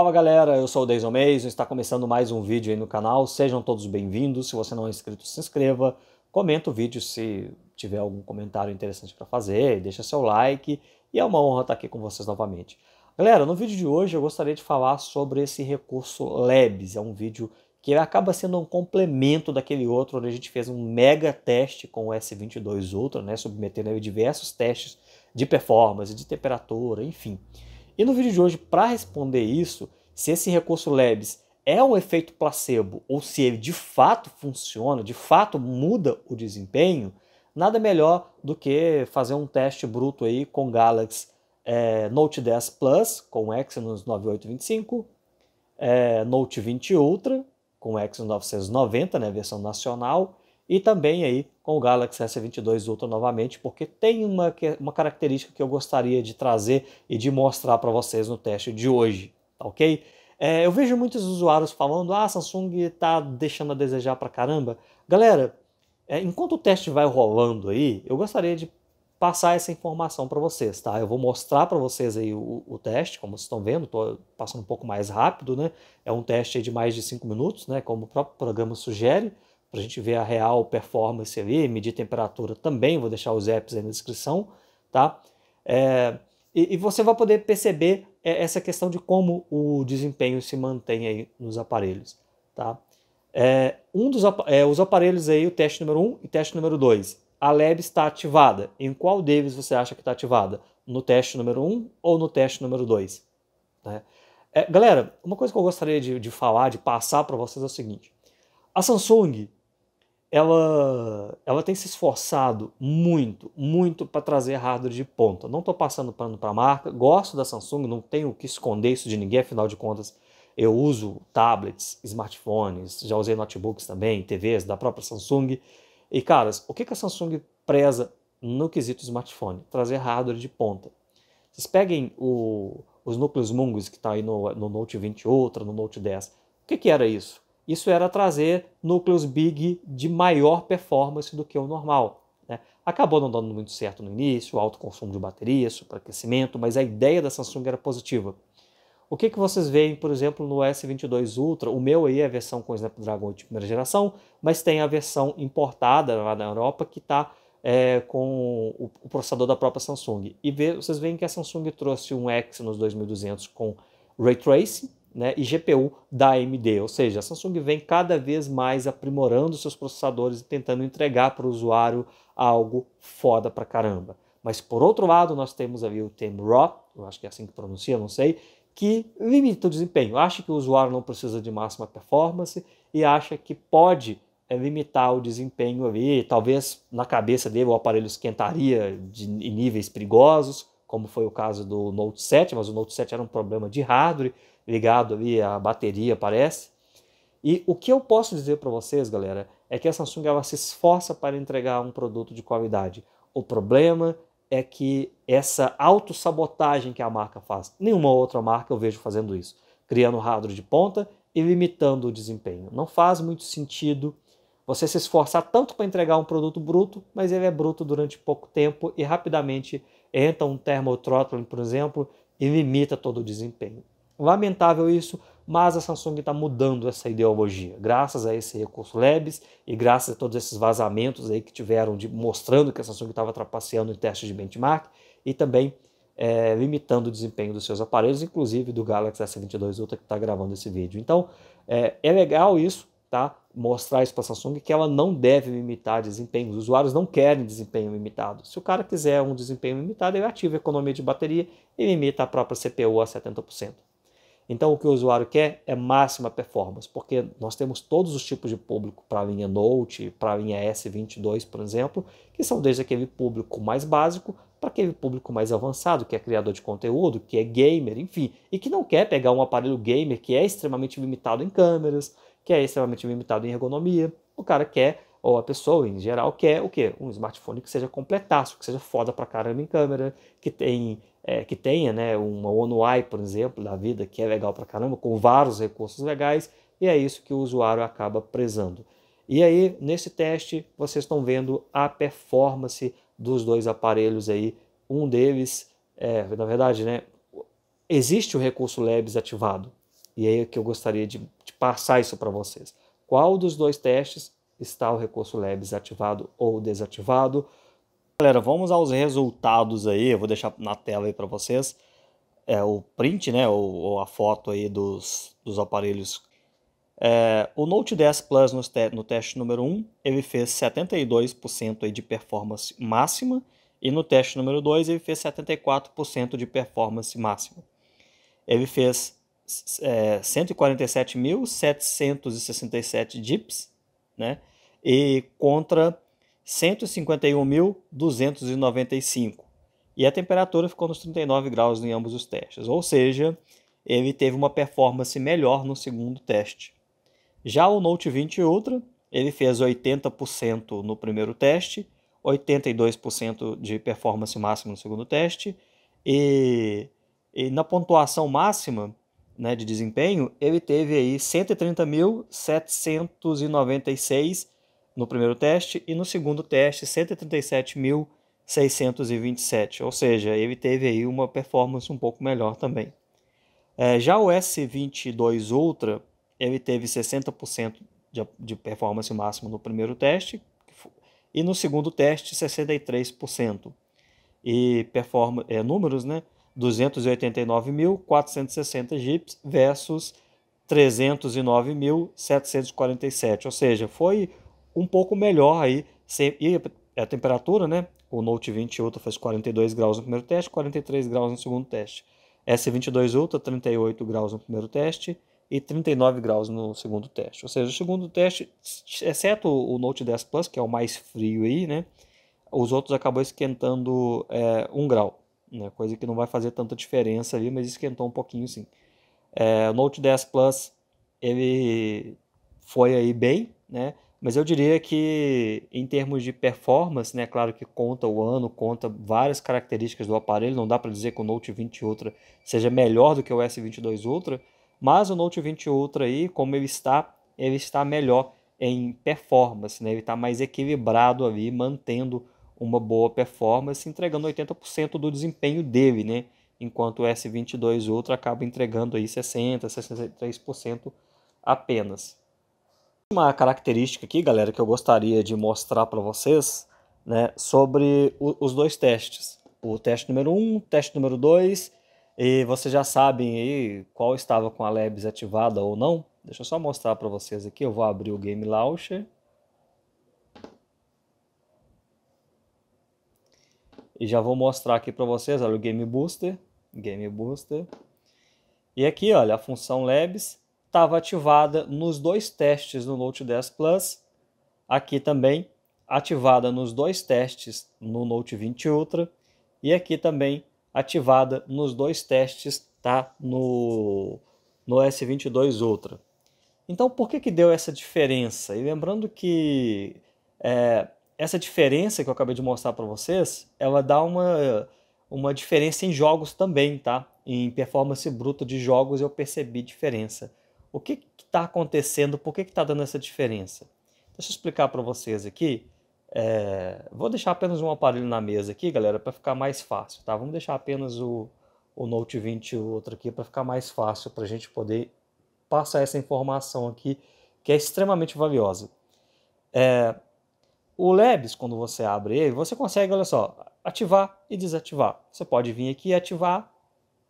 Fala galera, eu sou o Deison Mason, está começando mais um vídeo aí no canal, sejam todos bem-vindos, se você não é inscrito se inscreva, comenta o vídeo se tiver algum comentário interessante para fazer, deixa seu like e é uma honra estar aqui com vocês novamente. Galera, no vídeo de hoje eu gostaria de falar sobre esse recurso Labs, é um vídeo que acaba sendo um complemento daquele outro onde a gente fez um mega teste com o S22 Ultra, né, submetendo diversos testes de performance, de temperatura, enfim. E no vídeo de hoje, para responder isso, se esse recurso Labs é um efeito placebo ou se ele de fato funciona, de fato muda o desempenho, nada melhor do que fazer um teste bruto aí com Galaxy é, Note 10 Plus com Exynos 9825, é, Note 20 Ultra com Exynos 990, né, versão nacional, e também aí com o Galaxy S22 Ultra novamente, porque tem uma, uma característica que eu gostaria de trazer e de mostrar para vocês no teste de hoje, tá ok? É, eu vejo muitos usuários falando, ah, a Samsung está deixando a desejar para caramba. Galera, é, enquanto o teste vai rolando aí, eu gostaria de passar essa informação para vocês, tá? Eu vou mostrar para vocês aí o, o, teste, como vocês estão vendo, estou passando um pouco mais rápido, né? É um teste de mais de 5 minutos, né? Como o próprio programa sugere para a gente ver a real performance ali, medir temperatura também, vou deixar os apps aí na descrição, tá? É, e, e, você vai poder perceber é, essa questão de como o desempenho se mantém aí nos aparelhos, tá? É, um dos é, os aparelhos aí, o teste número 1 um e teste número 2, a lab está ativada. Em qual deles você acha que está ativada? No teste número 1 um ou no teste número 2? Né? É, galera, uma coisa que eu gostaria de, de falar, de passar para vocês é o seguinte. A Samsung ela, ela tem se esforçado muito, muito para trazer hardware de ponta. Não estou passando pano para a marca, gosto da Samsung, não tenho que esconder isso de ninguém, afinal de contas, eu uso tablets, smartphones, já usei notebooks também, TVs da própria Samsung. E, caras, o que, que a Samsung preza no quesito smartphone? Trazer hardware de ponta. Vocês peguem o, os núcleos Mungus que está aí no, no Note 20 Ultra, no Note 10. O que, que era isso? isso era trazer núcleos big de maior performance do que o normal. Né? Acabou não dando muito certo no início, alto consumo de bateria, superaquecimento, mas a ideia da Samsung era positiva. O que, que vocês veem, por exemplo, no S22 Ultra? O meu aí é a versão com Snapdragon de primeira geração, mas tem a versão importada lá na Europa que está é, com o, o, processador da própria Samsung. E vê, vocês veem que a Samsung trouxe um Exynos 2200 com Ray Tracing, né, e GPU da AMD. Ou seja, a Samsung vem cada vez mais aprimorando seus processadores e tentando entregar para o usuário algo foda pra caramba. Mas por outro lado, nós temos ali o Temraw, eu acho que é assim que pronuncia, não sei, que limita o desempenho. Acha que o usuário não precisa de máxima performance e acha que pode é, limitar o desempenho ali. Talvez na cabeça dele o aparelho esquentaria de, em níveis perigosos como foi o caso do Note 7, mas o Note 7 era um problema de hardware ligado ali à bateria, parece. E o que eu posso dizer para vocês, galera, é que a Samsung ela se esforça para entregar um produto de qualidade. O problema é que essa autossabotagem que a marca faz, nenhuma outra marca eu vejo fazendo isso, criando hardware de ponta e limitando o desempenho. Não faz muito sentido você se esforçar tanto para entregar um produto bruto, mas ele é bruto durante pouco tempo e rapidamente entra um termotrótulin, por exemplo, e limita todo o desempenho. Lamentável isso, mas a Samsung está mudando essa ideologia, graças a esse recurso Labs e graças a todos esses vazamentos aí que tiveram de, mostrando que a Samsung estava trapaceando em testes de benchmark e também é, limitando o desempenho dos seus aparelhos, inclusive do Galaxy S22 Ultra que está gravando esse vídeo. Então é, é legal isso, tá? mostrar isso para a Samsung que ela não deve limitar desempenho. Os usuários não querem desempenho limitado. Se o cara quiser um desempenho limitado, ele ativa a economia de bateria e limita a própria CPU a 70%. Então, o que o usuário quer é máxima performance, porque nós temos todos os tipos de público para a linha Note, para a linha S22, por exemplo, que são desde aquele público mais básico para aquele público mais avançado, que é criador de conteúdo, que é gamer, enfim, e que não quer pegar um aparelho gamer que é extremamente limitado em câmeras, que é extremamente limitado em ergonomia. O cara quer, ou a pessoa em geral quer o quê? Um smartphone que seja completasso, que seja foda pra caramba em câmera, que tem é, que tenha, né, uma One UI, por exemplo, da vida, que é legal pra caramba, com vários recursos legais, e é isso que o usuário acaba prezando. E aí, nesse teste, vocês estão vendo a performance dos dois aparelhos aí. Um deles, é, na verdade, né, existe o recurso Labs ativado. E aí é que eu gostaria de passar isso para vocês. Qual dos dois testes está o recurso LEBS ativado ou desativado? Galera, vamos aos resultados aí, eu vou deixar na tela aí para vocês. É, o print, né, ou, ou, a foto aí dos, dos aparelhos. É, o Note 10 Plus no, te no teste número 1, ele fez 72% aí de performance máxima, e no teste número 2 ele fez 74% de performance máxima. Ele fez é, 147.767 DIPs, né? E contra 151.295. E a temperatura ficou nos 39 graus em ambos os testes. Ou seja, ele teve uma performance melhor no segundo teste. Já o Note 20 Ultra, ele fez 80% no primeiro teste, 82% de performance máxima no segundo teste, e, e na pontuação máxima né, de desempenho, ele teve aí 130.796 no primeiro teste e no segundo teste 137.627, ou seja, ele teve aí uma performance um pouco melhor também. É, já o S22 Ultra, ele teve 60% de, de performance máxima no primeiro teste e no segundo teste 63%. E performa, é, números, né? 289.460 jipes versus 309.747, ou seja, foi um pouco melhor aí, sem, e a temperatura, né? O Note 20 Ultra fez 42 graus no primeiro teste, 43 graus no segundo teste. S22 Ultra 38 graus no primeiro teste e 39 graus no segundo teste. Ou seja, o segundo teste, exceto o Note 10 Plus, que é o mais frio aí, né? Os outros acabou esquentando é, 1 grau né? coisa que não vai fazer tanta diferença ali, mas esquentou um pouquinho sim. É, o Note 10 Plus ele foi aí bem, né? mas eu diria que em termos de performance, né, claro que conta o ano, conta várias características do aparelho, não dá para dizer que o Note 20 Ultra seja melhor do que o S22 Ultra, mas o Note 20 Ultra aí, como ele está, ele está melhor em performance, né? Ele está mais equilibrado ali, mantendo uma boa performance, entregando 80% do desempenho dele, né? Enquanto o S22 Ultra acaba entregando aí 60%, 63% apenas. Uma característica aqui, galera, que eu gostaria de mostrar para vocês, né, sobre o, os dois testes. O teste número 1, um, teste número 2, e vocês já sabem aí qual estava com a Labs ativada ou não. Deixa eu só mostrar para vocês aqui, eu vou abrir o Game Launcher E já vou mostrar aqui para vocês, olha, o Game Booster, Game Booster. E aqui, olha, a função Labs estava ativada nos dois testes no Note 10 Plus. Aqui também ativada nos dois testes no Note 20 Ultra. E aqui também ativada nos dois testes tá no, no S22 Ultra. Então, por que, que deu essa diferença? E lembrando que é, essa diferença que eu acabei de mostrar para vocês, ela dá uma, uma diferença em jogos também, tá? Em performance bruta de jogos eu percebi diferença. O que está acontecendo? Por que está dando essa diferença? Deixa eu explicar para vocês aqui. É, vou deixar apenas um aparelho na mesa aqui, galera, para ficar mais fácil, tá? Vamos deixar apenas o, o Note 20 e o outro aqui para ficar mais fácil para a gente poder passar essa informação aqui, que é extremamente valiosa. É, o Labs, quando você abre ele, você consegue, olha só, ativar e desativar. Você pode vir aqui e ativar,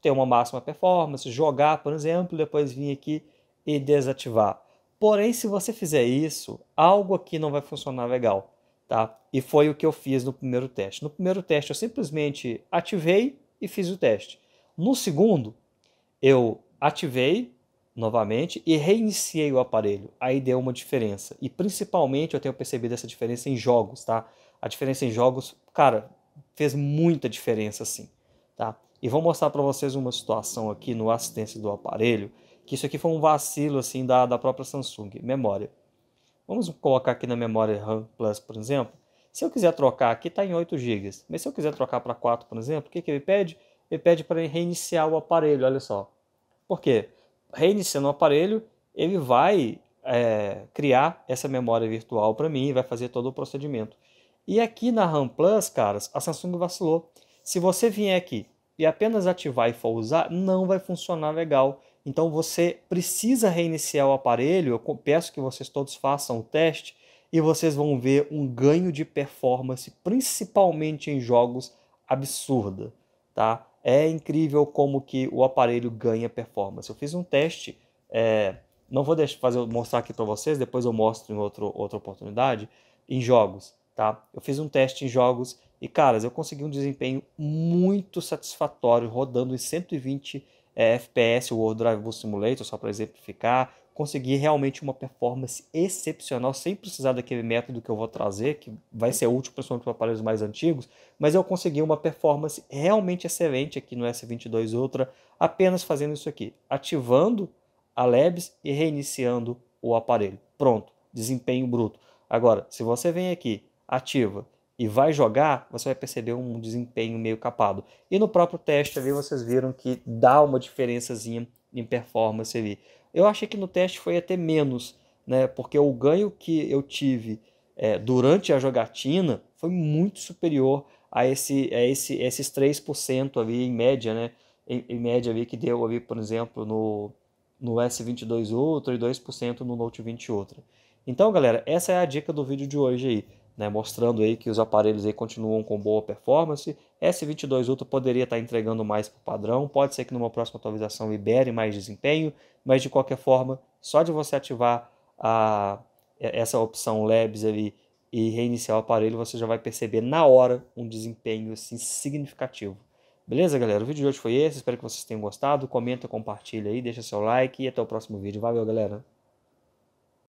ter uma máxima performance, jogar, por exemplo, depois vir aqui e desativar. Porém, se você fizer isso, algo aqui não vai funcionar legal, tá? E foi o que eu fiz no primeiro teste. No primeiro teste, eu simplesmente ativei e fiz o teste. No segundo, eu ativei, novamente e reiniciei o aparelho. Aí deu uma diferença. E principalmente eu tenho percebido essa diferença em jogos, tá? A diferença em jogos, cara, fez muita diferença assim, tá? E vou mostrar para vocês uma situação aqui no assistência do aparelho, que isso aqui foi um vacilo assim da, da própria Samsung, memória. Vamos colocar aqui na memória RAM Plus, por exemplo. Se eu quiser trocar, aqui está em 8 GB, mas se eu quiser trocar para 4, por exemplo, o que, que ele pede? Ele pede para reiniciar o aparelho, olha só. Por quê? reiniciando o aparelho, ele vai é, criar essa memória virtual para mim e vai fazer todo o procedimento. E aqui na RAM Plus, caras, a Samsung vacilou. Se você vier aqui e apenas ativar e for usar, não vai funcionar legal. Então você precisa reiniciar o aparelho. Eu peço que vocês todos façam o teste e vocês vão ver um ganho de performance, principalmente em jogos absurda, tá? É incrível como que o aparelho ganha performance. Eu fiz um teste, é, não vou deixar, fazer, mostrar aqui para vocês, depois eu mostro em outro, outra oportunidade, em jogos, tá? Eu fiz um teste em jogos e, caras, eu consegui um desempenho muito satisfatório rodando em 120 é, FPS, o World Drive Simulator, só para exemplificar, conseguir realmente uma performance excepcional, sem precisar daquele método que eu vou trazer, que vai ser útil principalmente para aparelhos mais antigos, mas eu consegui uma performance realmente excelente aqui no S22 Ultra, apenas fazendo isso aqui, ativando a LEBS e reiniciando o aparelho. Pronto, desempenho bruto. Agora, se você vem aqui, ativa e vai jogar, você vai perceber um desempenho meio capado. E no próprio teste ali vocês viram que dá uma diferençazinha em performance ali. Eu achei que no teste foi até menos, né? Porque o ganho que eu tive é, durante a jogatina foi muito superior a, esse, a esse, esses 3% ali em média, né? Em, em, média ali que deu ali, por exemplo, no, no S22 Ultra e 2% no Note 20 Ultra. Então, galera, essa é a dica do vídeo de hoje aí, né? Mostrando aí que os aparelhos aí continuam com boa performance S22 Ultra poderia estar entregando mais para o padrão, pode ser que numa próxima atualização libere mais desempenho, mas de qualquer forma, só de você ativar a, essa opção Labs ali e reiniciar o aparelho, você já vai perceber na hora um desempenho assim, significativo. Beleza, galera? O vídeo de hoje foi esse, espero que vocês tenham gostado. Comenta, compartilha aí, deixa seu like e até o próximo vídeo. Valeu, galera!